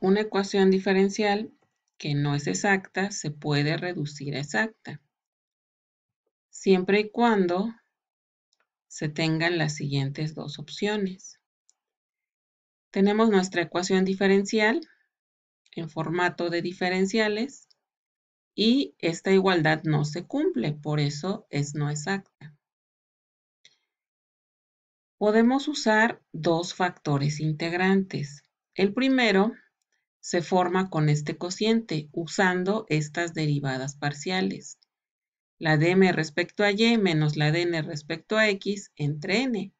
una ecuación diferencial que no es exacta se puede reducir a exacta, siempre y cuando se tengan las siguientes dos opciones. Tenemos nuestra ecuación diferencial en formato de diferenciales y esta igualdad no se cumple, por eso es no exacta. Podemos usar dos factores integrantes. El primero se forma con este cociente usando estas derivadas parciales. La de m respecto a y menos la de n respecto a x entre n.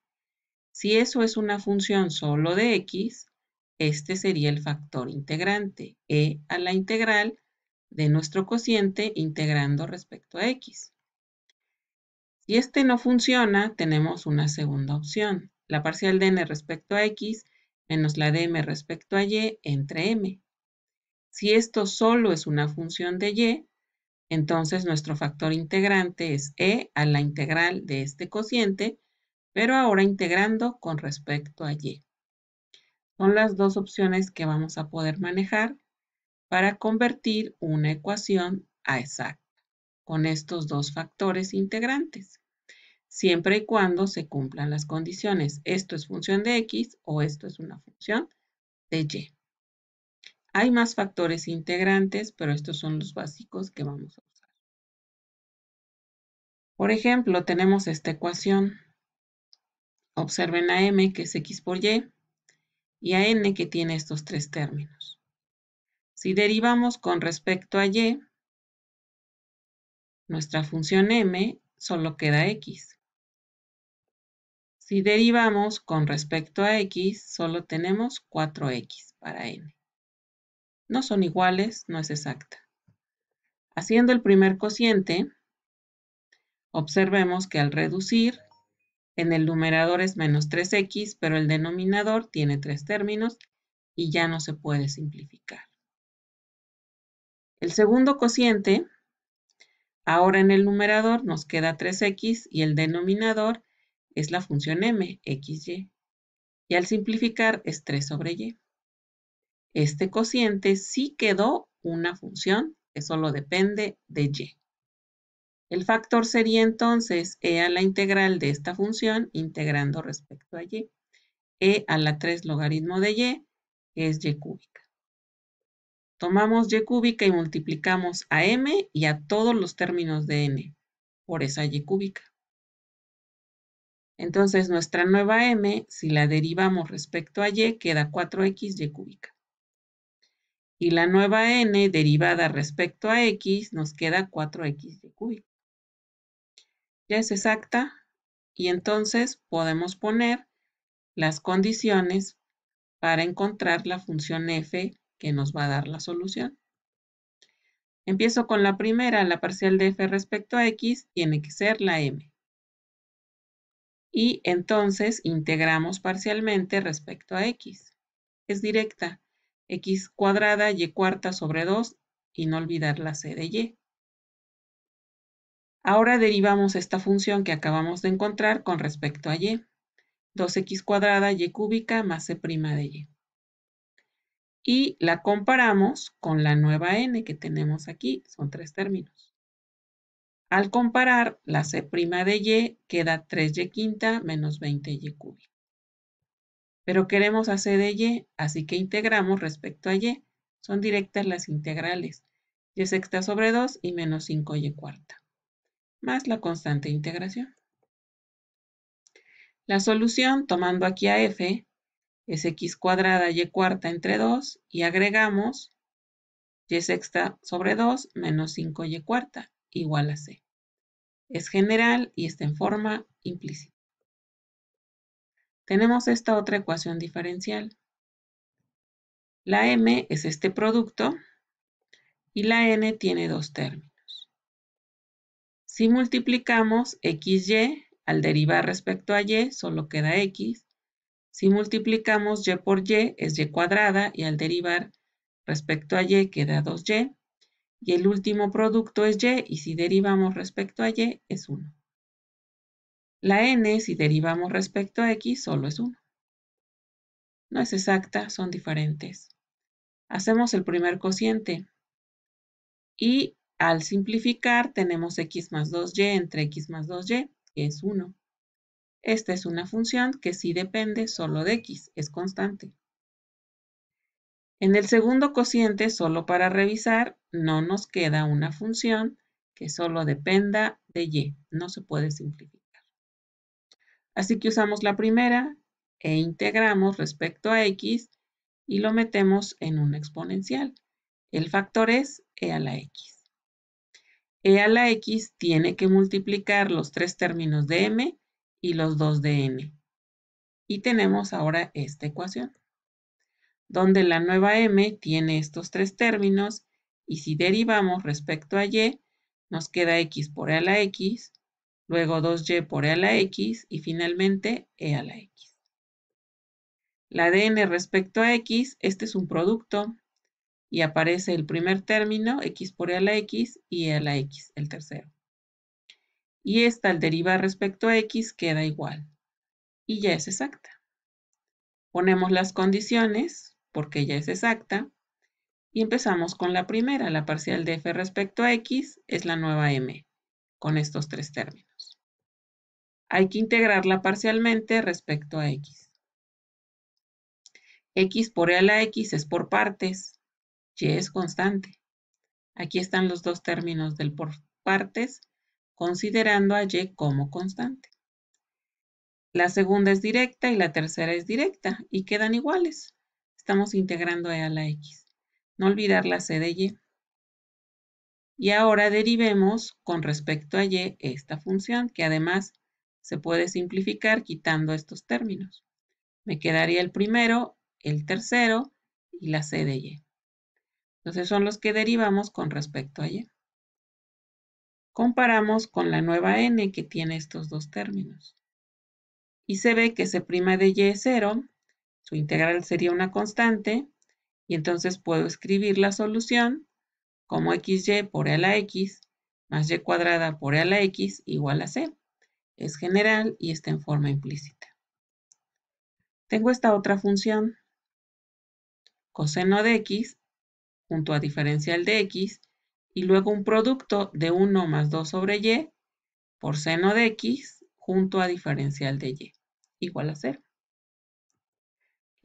Si eso es una función solo de x, este sería el factor integrante, e a la integral de nuestro cociente integrando respecto a x. Si este no funciona, tenemos una segunda opción. La parcial de n respecto a x menos la de m respecto a y entre m. Si esto solo es una función de y, entonces nuestro factor integrante es e a la integral de este cociente, pero ahora integrando con respecto a y. Son las dos opciones que vamos a poder manejar para convertir una ecuación a exacta con estos dos factores integrantes siempre y cuando se cumplan las condiciones. Esto es función de x o esto es una función de y. Hay más factores integrantes, pero estos son los básicos que vamos a usar. Por ejemplo, tenemos esta ecuación. Observen a m, que es x por y, y a n, que tiene estos tres términos. Si derivamos con respecto a y, nuestra función m solo queda x. Si derivamos con respecto a x, solo tenemos 4x para n. No son iguales, no es exacta. Haciendo el primer cociente, observemos que al reducir, en el numerador es menos 3x, pero el denominador tiene tres términos y ya no se puede simplificar. El segundo cociente, ahora en el numerador nos queda 3x y el denominador es la función m, xy, y al simplificar es 3 sobre y. Este cociente sí quedó una función que solo depende de y. El factor sería entonces e a la integral de esta función integrando respecto a y. e a la 3 logaritmo de y, es y cúbica. Tomamos y cúbica y multiplicamos a m y a todos los términos de n por esa y cúbica. Entonces nuestra nueva m, si la derivamos respecto a y, queda 4xy cúbica. Y la nueva n derivada respecto a x nos queda 4xy cúbica. Ya es exacta y entonces podemos poner las condiciones para encontrar la función f que nos va a dar la solución. Empiezo con la primera, la parcial de f respecto a x tiene que ser la m y entonces integramos parcialmente respecto a x. Es directa, x cuadrada y cuarta sobre 2 y no olvidar la c de y. Ahora derivamos esta función que acabamos de encontrar con respecto a y. 2x cuadrada y cúbica más c' de y. Y la comparamos con la nueva n que tenemos aquí, son tres términos. Al comparar, la C' de Y queda 3Y quinta menos 20Y cúbica. Pero queremos a C de Y, así que integramos respecto a Y. Son directas las integrales. Y sexta sobre 2 y menos 5Y cuarta. Más la constante de integración. La solución, tomando aquí a F, es X cuadrada Y cuarta entre 2 y agregamos Y sexta sobre 2 menos 5Y cuarta igual a C. Es general y está en forma implícita. Tenemos esta otra ecuación diferencial. La M es este producto y la N tiene dos términos. Si multiplicamos XY, al derivar respecto a Y solo queda X. Si multiplicamos Y por Y es Y cuadrada y al derivar respecto a Y queda 2Y y el último producto es y, y si derivamos respecto a y es 1. La n, si derivamos respecto a x, solo es 1. No es exacta, son diferentes. Hacemos el primer cociente y al simplificar tenemos x más 2y entre x más 2y, que es 1. Esta es una función que sí depende solo de x, es constante. En el segundo cociente, solo para revisar, no nos queda una función que solo dependa de y. No se puede simplificar. Así que usamos la primera e integramos respecto a x y lo metemos en un exponencial. El factor es e a la x. e a la x tiene que multiplicar los tres términos de m y los dos de n. Y tenemos ahora esta ecuación donde la nueva m tiene estos tres términos y si derivamos respecto a y, nos queda x por e a la x, luego 2y por e a la x y finalmente e a la x. La de n respecto a x, este es un producto y aparece el primer término, x por e a la x y e a la x, el tercero. Y esta al derivar respecto a x queda igual y ya es exacta. Ponemos las condiciones, porque ella es exacta. Y empezamos con la primera, la parcial de f respecto a x es la nueva m, con estos tres términos. Hay que integrarla parcialmente respecto a x. x por e a la x es por partes, y es constante. Aquí están los dos términos del por partes, considerando a y como constante. La segunda es directa y la tercera es directa, y quedan iguales estamos integrando e a la x. No olvidar la c de y. Y ahora derivemos con respecto a y esta función, que además se puede simplificar quitando estos términos. Me quedaría el primero, el tercero y la c de y. Entonces son los que derivamos con respecto a y. Comparamos con la nueva n que tiene estos dos términos. Y se ve que prima de y es 0 su integral sería una constante y entonces puedo escribir la solución como xy por e a la x más y cuadrada por e a la x igual a c. Es general y está en forma implícita. Tengo esta otra función, coseno de x junto a diferencial de x y luego un producto de 1 más 2 sobre y por seno de x junto a diferencial de y igual a 0.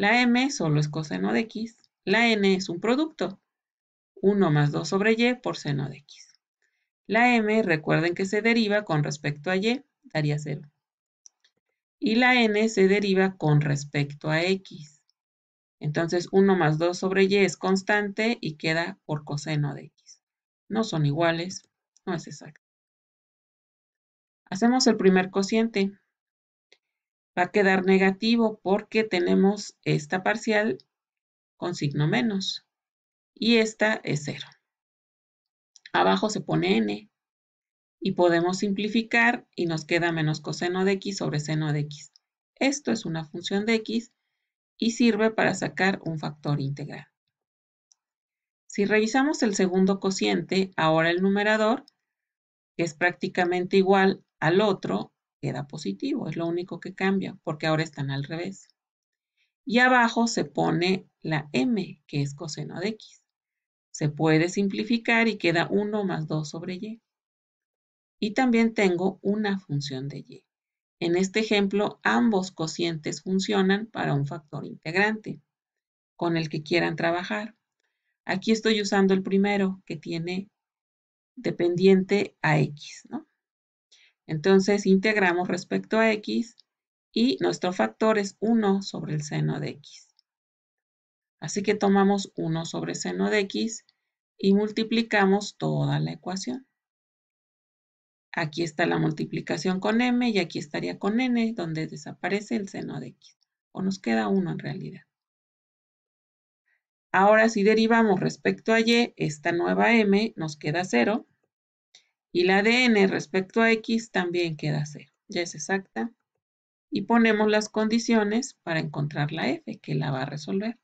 La m solo es coseno de x. La n es un producto. 1 más 2 sobre y por seno de x. La m, recuerden que se deriva con respecto a y, daría 0. Y la n se deriva con respecto a x. Entonces 1 más 2 sobre y es constante y queda por coseno de x. No son iguales, no es exacto. Hacemos el primer cociente va a quedar negativo porque tenemos esta parcial con signo menos y esta es cero. Abajo se pone n y podemos simplificar y nos queda menos coseno de x sobre seno de x. Esto es una función de x y sirve para sacar un factor integral. Si revisamos el segundo cociente, ahora el numerador, que es prácticamente igual al otro, queda positivo, es lo único que cambia, porque ahora están al revés. Y abajo se pone la m, que es coseno de x. Se puede simplificar y queda 1 más 2 sobre y. Y también tengo una función de y. En este ejemplo, ambos cocientes funcionan para un factor integrante con el que quieran trabajar. Aquí estoy usando el primero que tiene dependiente a x, ¿no? Entonces integramos respecto a x y nuestro factor es 1 sobre el seno de x. Así que tomamos 1 sobre seno de x y multiplicamos toda la ecuación. Aquí está la multiplicación con m y aquí estaría con n, donde desaparece el seno de x. O nos queda 1 en realidad. Ahora si derivamos respecto a y, esta nueva m nos queda 0 y la de n respecto a x también queda 0. Ya es exacta. Y ponemos las condiciones para encontrar la f, que la va a resolver.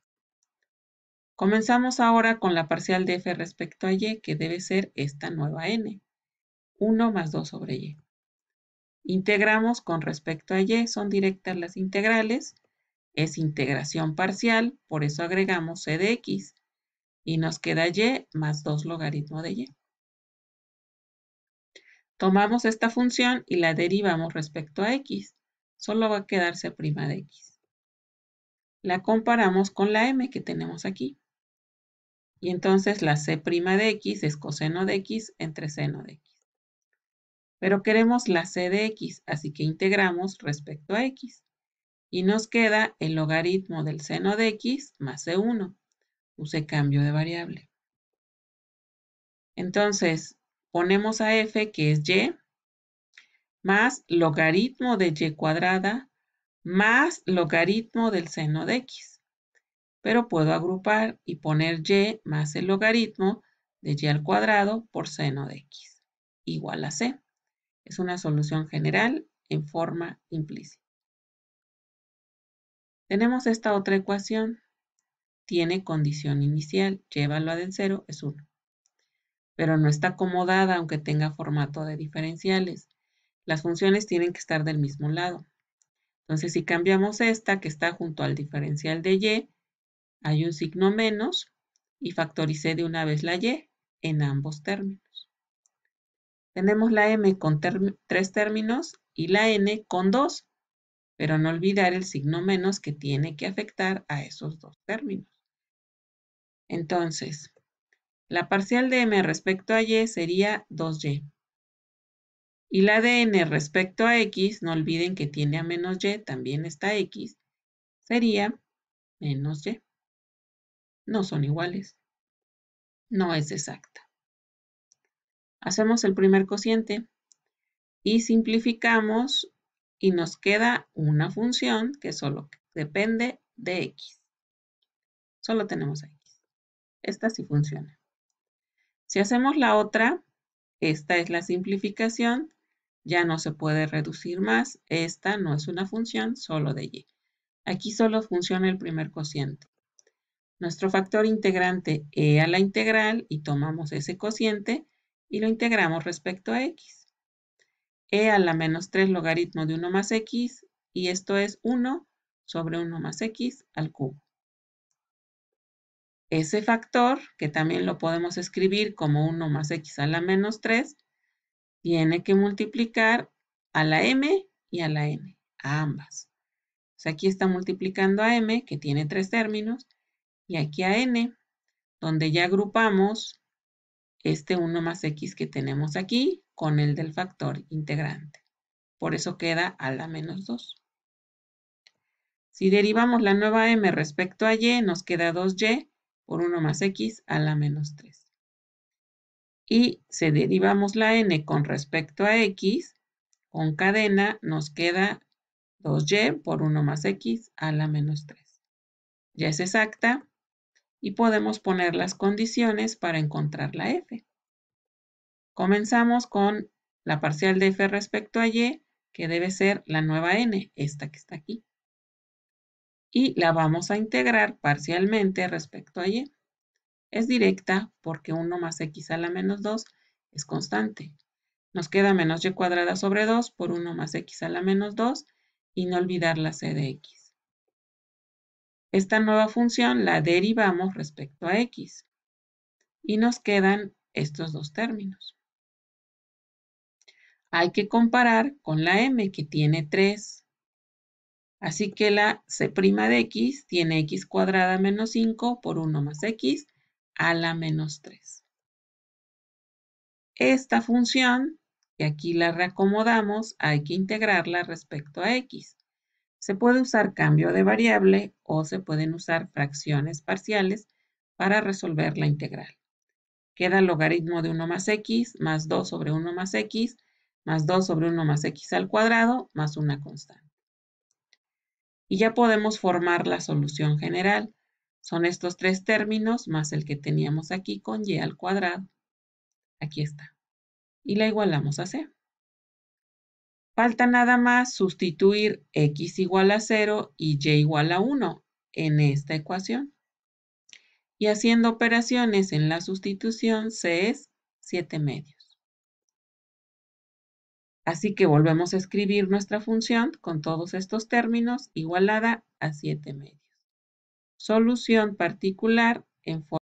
Comenzamos ahora con la parcial de f respecto a y, que debe ser esta nueva n. 1 más 2 sobre y. Integramos con respecto a y, son directas las integrales. Es integración parcial, por eso agregamos c de x. Y nos queda y más 2 logaritmo de y. Tomamos esta función y la derivamos respecto a x. Solo va a quedarse prima de x. La comparamos con la m que tenemos aquí. Y entonces la c' de x es coseno de x entre seno de x. Pero queremos la c de x, así que integramos respecto a x. Y nos queda el logaritmo del seno de x más c1. Use cambio de variable. Entonces, ponemos a f, que es y, más logaritmo de y cuadrada, más logaritmo del seno de x. Pero puedo agrupar y poner y más el logaritmo de y al cuadrado por seno de x, igual a c. Es una solución general en forma implícita. Tenemos esta otra ecuación. Tiene condición inicial, y evaluada en 0 es 1 pero no está acomodada aunque tenga formato de diferenciales. Las funciones tienen que estar del mismo lado. Entonces, si cambiamos esta que está junto al diferencial de y, hay un signo menos y factoricé de una vez la y en ambos términos. Tenemos la m con tres términos y la n con dos, pero no olvidar el signo menos que tiene que afectar a esos dos términos. Entonces, la parcial de m respecto a y sería 2y. Y la de n respecto a x, no olviden que tiene a menos y, también está x, sería menos y. No son iguales. No es exacta. Hacemos el primer cociente y simplificamos y nos queda una función que solo depende de x. Solo tenemos x. Esta sí funciona. Si hacemos la otra, esta es la simplificación, ya no se puede reducir más, esta no es una función solo de y. Aquí solo funciona el primer cociente. Nuestro factor integrante e a la integral y tomamos ese cociente y lo integramos respecto a x. e a la menos 3 logaritmo de 1 más x y esto es 1 sobre 1 más x al cubo. Ese factor, que también lo podemos escribir como 1 más x a la menos 3, tiene que multiplicar a la m y a la n, a ambas. O sea, aquí está multiplicando a m, que tiene tres términos, y aquí a n, donde ya agrupamos este 1 más x que tenemos aquí con el del factor integrante. Por eso queda a la menos 2. Si derivamos la nueva m respecto a y, nos queda 2y, por 1 más x a la menos 3. Y si derivamos la n con respecto a x, con cadena nos queda 2y por 1 más x a la menos 3. Ya es exacta y podemos poner las condiciones para encontrar la f. Comenzamos con la parcial de f respecto a y, que debe ser la nueva n, esta que está aquí y la vamos a integrar parcialmente respecto a y. Es directa porque 1 más x a la menos 2 es constante. Nos queda menos y cuadrada sobre 2 por 1 más x a la menos 2 y no olvidar la c de x. Esta nueva función la derivamos respecto a x y nos quedan estos dos términos. Hay que comparar con la m que tiene 3, Así que la C' de x tiene x cuadrada menos 5 por 1 más x a la menos 3. Esta función, que aquí la reacomodamos, hay que integrarla respecto a x. Se puede usar cambio de variable o se pueden usar fracciones parciales para resolver la integral. Queda logaritmo de 1 más x más 2 sobre 1 más x más 2 sobre 1 más x al cuadrado más una constante y ya podemos formar la solución general. Son estos tres términos más el que teníamos aquí con y al cuadrado. Aquí está. Y la igualamos a c. Falta nada más sustituir x igual a 0 y y igual a 1 en esta ecuación. Y haciendo operaciones en la sustitución, c es 7 medios. Así que volvemos a escribir nuestra función con todos estos términos igualada a 7 medios. Solución particular en forma